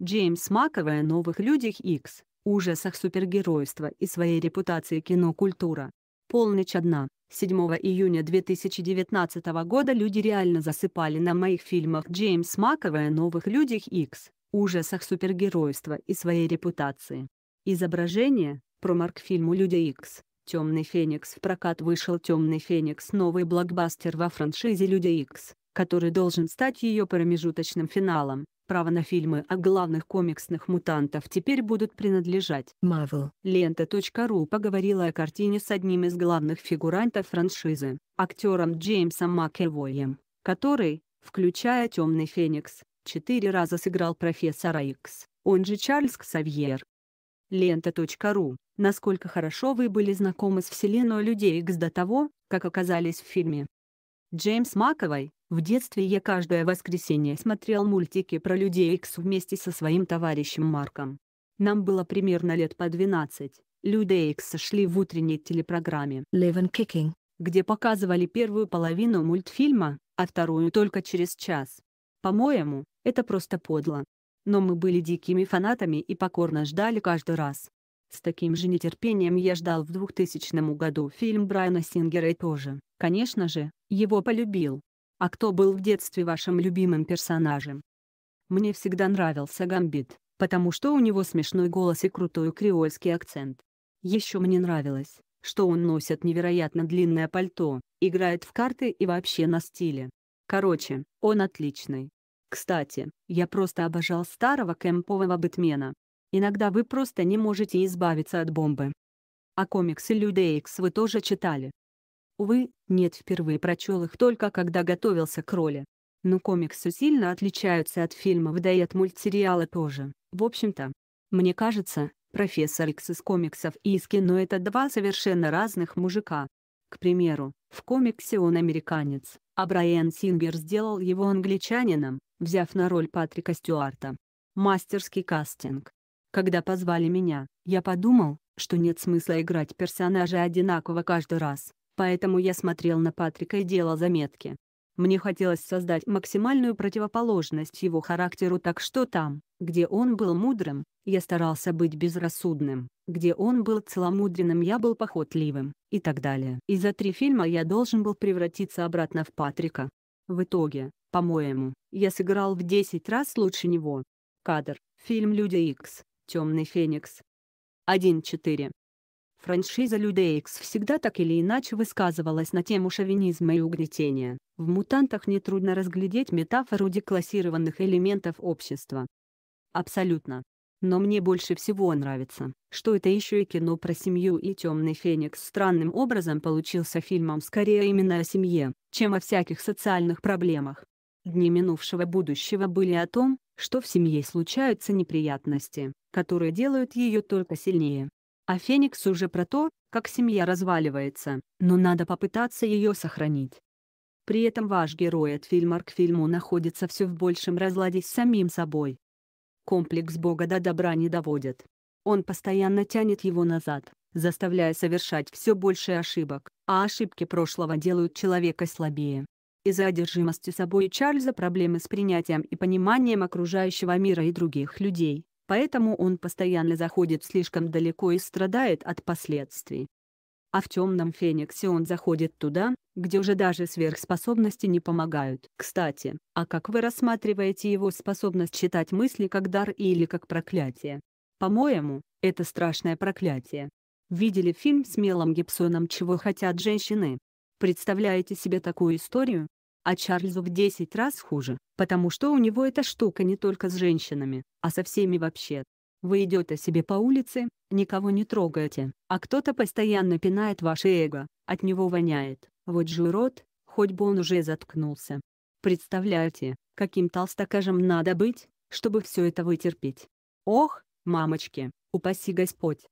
Джеймс Маковой о новых людях X, ужасах супергеройства и своей репутации кинокультура. Полночь одна. 7 июня 2019 года люди реально засыпали на моих фильмах Джеймс Маковой о новых людях X, ужасах супергеройства и своей репутации. Изображение, промарк фильму «Люди X. «Темный Феникс» в прокат вышел «Темный Феникс» — новый блокбастер во франшизе «Люди X который должен стать ее промежуточным финалом. Право на фильмы о главных комиксных мутантов теперь будут принадлежать Marvel. Лента.ру поговорила о картине с одним из главных фигурантов франшизы, актером Джеймсом Макэвоем, который, включая «Темный Феникс», четыре раза сыграл профессора Икс, он же Чарльз Ксавьер. Лента.ру Насколько хорошо вы были знакомы с вселенной людей Икс до того, как оказались в фильме? Джеймс Маковой, в детстве я каждое воскресенье смотрел мультики про людей Икс вместе со своим товарищем Марком. Нам было примерно лет по 12. Люди Икс шли в утренней телепрограмме «Live and Kicking», где показывали первую половину мультфильма, а вторую только через час. По-моему, это просто подло. Но мы были дикими фанатами и покорно ждали каждый раз. С таким же нетерпением я ждал в 2000 году фильм Брайана Сингера и тоже, конечно же, его полюбил. А кто был в детстве вашим любимым персонажем? Мне всегда нравился Гамбит, потому что у него смешной голос и крутой креольский акцент. Еще мне нравилось, что он носит невероятно длинное пальто, играет в карты и вообще на стиле. Короче, он отличный. Кстати, я просто обожал старого кемпового бэтмена. Иногда вы просто не можете избавиться от бомбы. А комиксы Люди Икс вы тоже читали? Увы, нет, впервые прочел их только когда готовился к роли. Но комиксы сильно отличаются от фильмов, да и от мультсериала тоже, в общем-то. Мне кажется, профессор Икс из комиксов и из кино — это два совершенно разных мужика. К примеру, в комиксе он американец, а Брайан Сингер сделал его англичанином, взяв на роль Патрика Стюарта. Мастерский кастинг. Когда позвали меня, я подумал, что нет смысла играть персонажа одинаково каждый раз. Поэтому я смотрел на Патрика и делал заметки. Мне хотелось создать максимальную противоположность его характеру так что там, где он был мудрым, я старался быть безрассудным, где он был целомудренным я был похотливым, и так далее. И за три фильма я должен был превратиться обратно в Патрика. В итоге, по-моему, я сыграл в 10 раз лучше него. Кадр. Фильм «Люди X, «Темный Феникс». 1.4. Франшиза Людейкс всегда так или иначе высказывалась на тему шовинизма и угнетения. В «Мутантах» нетрудно разглядеть метафору деклассированных элементов общества. Абсолютно. Но мне больше всего нравится, что это еще и кино про семью и «Темный Феникс» странным образом получился фильмом скорее именно о семье, чем о всяких социальных проблемах. Дни минувшего будущего были о том, что в семье случаются неприятности, которые делают ее только сильнее. А Феникс уже про то, как семья разваливается, но надо попытаться ее сохранить. При этом ваш герой от фильма к фильму находится все в большем разладе с самим собой. Комплекс Бога до добра не доводит. Он постоянно тянет его назад, заставляя совершать все больше ошибок, а ошибки прошлого делают человека слабее. Из-за одержимости собой Чарльза проблемы с принятием и пониманием окружающего мира и других людей. Поэтому он постоянно заходит слишком далеко и страдает от последствий. А в темном фениксе он заходит туда, где уже даже сверхспособности не помогают. Кстати, а как вы рассматриваете его способность читать мысли как дар или как проклятие? По-моему, это страшное проклятие. Видели фильм с Мелом Гибсоном «Чего хотят женщины»? Представляете себе такую историю? а Чарльзу в 10 раз хуже, потому что у него эта штука не только с женщинами, а со всеми вообще. Вы идете себе по улице, никого не трогаете, а кто-то постоянно пинает ваше эго, от него воняет. Вот же урод, хоть бы он уже заткнулся. Представляете, каким толстокажем надо быть, чтобы все это вытерпеть. Ох, мамочки, упаси Господь.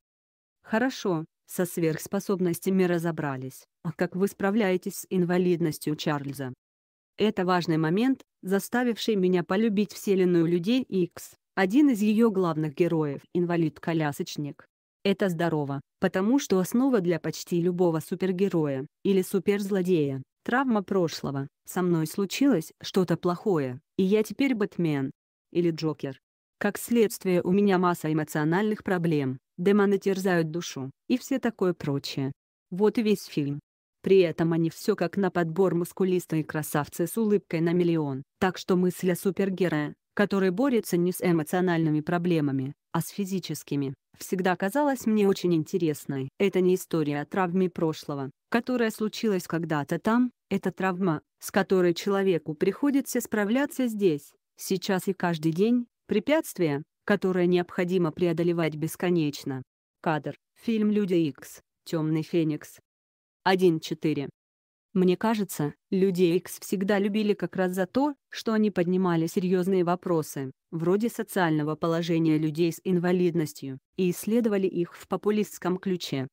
Хорошо, со сверхспособностями разобрались. А как вы справляетесь с инвалидностью Чарльза? Это важный момент, заставивший меня полюбить вселенную людей X. Один из ее главных героев – инвалид-колясочник. Это здорово, потому что основа для почти любого супергероя, или суперзлодея, травма прошлого. Со мной случилось что-то плохое, и я теперь Бэтмен. Или Джокер. Как следствие у меня масса эмоциональных проблем, демоны терзают душу, и все такое прочее. Вот и весь фильм. При этом они все как на подбор мускулистые красавцы с улыбкой на миллион. Так что мысль о супергерое, который борется не с эмоциональными проблемами, а с физическими, всегда казалась мне очень интересной. Это не история о травме прошлого, которая случилась когда-то там, это травма, с которой человеку приходится справляться здесь, сейчас и каждый день, препятствие, которое необходимо преодолевать бесконечно. Кадр. Фильм «Люди Икс». «Темный феникс». 1.4. Мне кажется, людей X всегда любили как раз за то, что они поднимали серьезные вопросы, вроде социального положения людей с инвалидностью, и исследовали их в популистском ключе.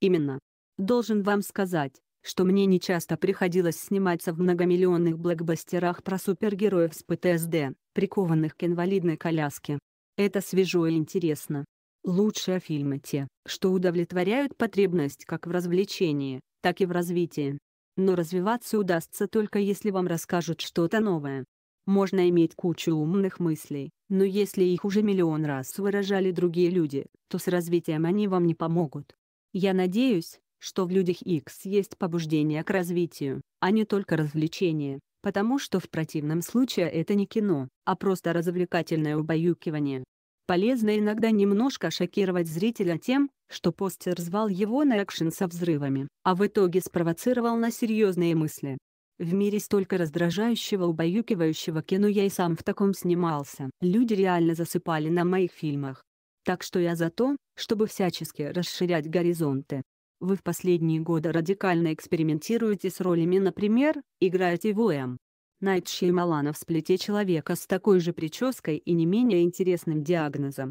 Именно. Должен вам сказать, что мне нечасто приходилось сниматься в многомиллионных блокбастерах про супергероев с ПТСД, прикованных к инвалидной коляске. Это свежо и интересно. Лучшие фильмы те, что удовлетворяют потребность как в развлечении, так и в развитии. Но развиваться удастся только если вам расскажут что-то новое. Можно иметь кучу умных мыслей, но если их уже миллион раз выражали другие люди, то с развитием они вам не помогут. Я надеюсь, что в людях X есть побуждение к развитию, а не только развлечение, потому что в противном случае это не кино, а просто развлекательное убаюкивание. Полезно иногда немножко шокировать зрителя тем, что постер звал его на экшен со взрывами, а в итоге спровоцировал на серьезные мысли. В мире столько раздражающего, убаюкивающего кино я и сам в таком снимался. Люди реально засыпали на моих фильмах. Так что я за то, чтобы всячески расширять горизонты. Вы в последние годы радикально экспериментируете с ролями, например, играете в ОМ. Эм. Найт Шеймаланов в сплете человека с такой же прической и не менее интересным диагнозом.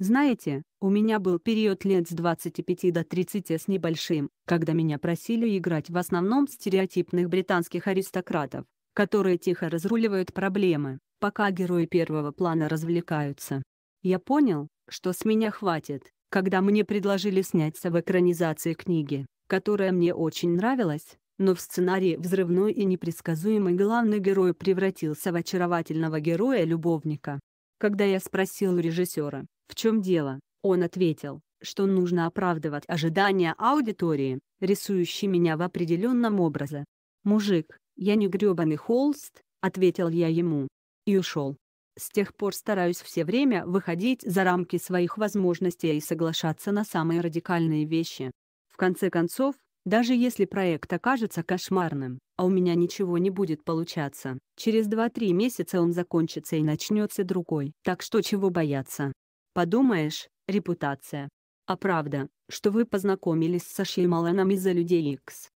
Знаете, у меня был период лет с 25 до 30 с небольшим, когда меня просили играть в основном стереотипных британских аристократов, которые тихо разруливают проблемы, пока герои первого плана развлекаются. Я понял, что с меня хватит, когда мне предложили сняться в экранизации книги, которая мне очень нравилась, но в сценарии взрывной и непредсказуемый главный герой превратился в очаровательного героя-любовника. Когда я спросил у режиссера, в чем дело, он ответил, что нужно оправдывать ожидания аудитории, рисующей меня в определенном образе. «Мужик, я не грёбаный холст», — ответил я ему. И ушел. С тех пор стараюсь все время выходить за рамки своих возможностей и соглашаться на самые радикальные вещи. В конце концов, даже если проект окажется кошмарным, а у меня ничего не будет получаться, через 2-3 месяца он закончится и начнется другой. Так что чего бояться? Подумаешь, репутация. А правда, что вы познакомились со Шеймаланом из-за людей X.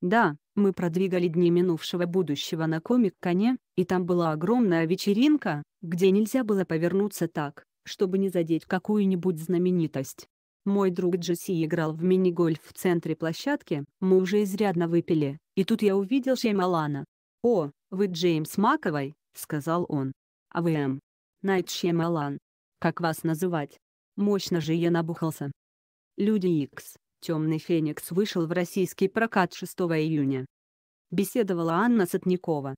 Да, мы продвигали дни минувшего будущего на комик-коне, и там была огромная вечеринка, где нельзя было повернуться так, чтобы не задеть какую-нибудь знаменитость. Мой друг Джесси играл в мини-гольф в центре площадки, мы уже изрядно выпили, и тут я увидел Шемалана. «О, вы Джеймс Маковой», — сказал он. «А вы М. Эм Найт Шемалан. Как вас называть?» Мощно же я набухался. Люди Икс. «Темный феникс» вышел в российский прокат 6 июня. Беседовала Анна Сотникова.